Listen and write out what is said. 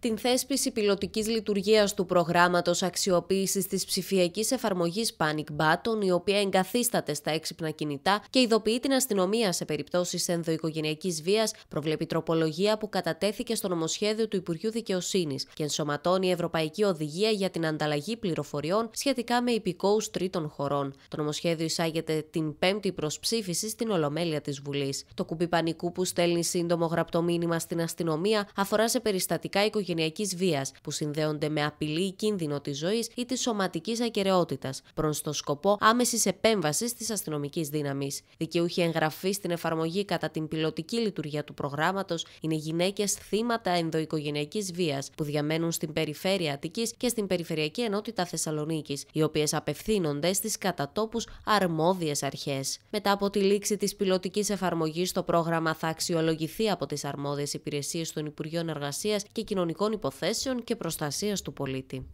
την θέσπιση πιλωτικής λειτουργίας του προγράμματος αξιοποίησης της ψηφιακής εφαρμογής Panic Button, η οποία εγκαθίσταται στα έξυπνα κινητά και ειδοποιεί την αστυνομία σε περιπτώσεις ενδοοικογενειακής βίας, προβλέπει τροπολογία που κατατέθηκε στο νομοσχέδιο του Υπουργείου Δικαιοσύνης και ενσωματώνει η Ευρωπαϊκή Οδηγία για την ανταλλαγή πληροφοριών σχετικά με υπηκόους τρίτων χωρών. Το νομοσχέδιο εισάγεται την πέμπτη προς ψήφιση στην Ολομέλεια της Βουλής. Το κουμπί πανικού που στέλνει σύντομο γραπτό μήνυμα στην αστυνομία αφορά σε περιστατικά οικογενειακής οικογενειακής βίας που συνδέονται με απειλή ή κίνδυνο της ζωής ή της σωματικής ακαιρεότητας, προ το σκοπό άμεσης επέμβασης της αστυνομικής δύναμης. Δικαιούχοι εγγραφή στην εφαρμογή κατά την πιλωτική λειτουργία του προγράμματος είναι γυναίκες θύματα ενδοοικογενειακής βίας που διαμένουν στην περιφέρεια Αττικής και στην Περιφερειακή Ενότητα Θεσσαλονίκης, οι οποίες απευθύνονται στις κατατόπους αρμόδιες αρχές. Μετά από τη λήξη της πιλωτικής εφαρμογής, το πρόγραμμα θα αξιολογηθεί από τις αρμόδιες υπηρεσίες των Υπουργείων Εργασίας και Κοινωνικών ποινικών υποθέσεων και προστασίας του πολίτη.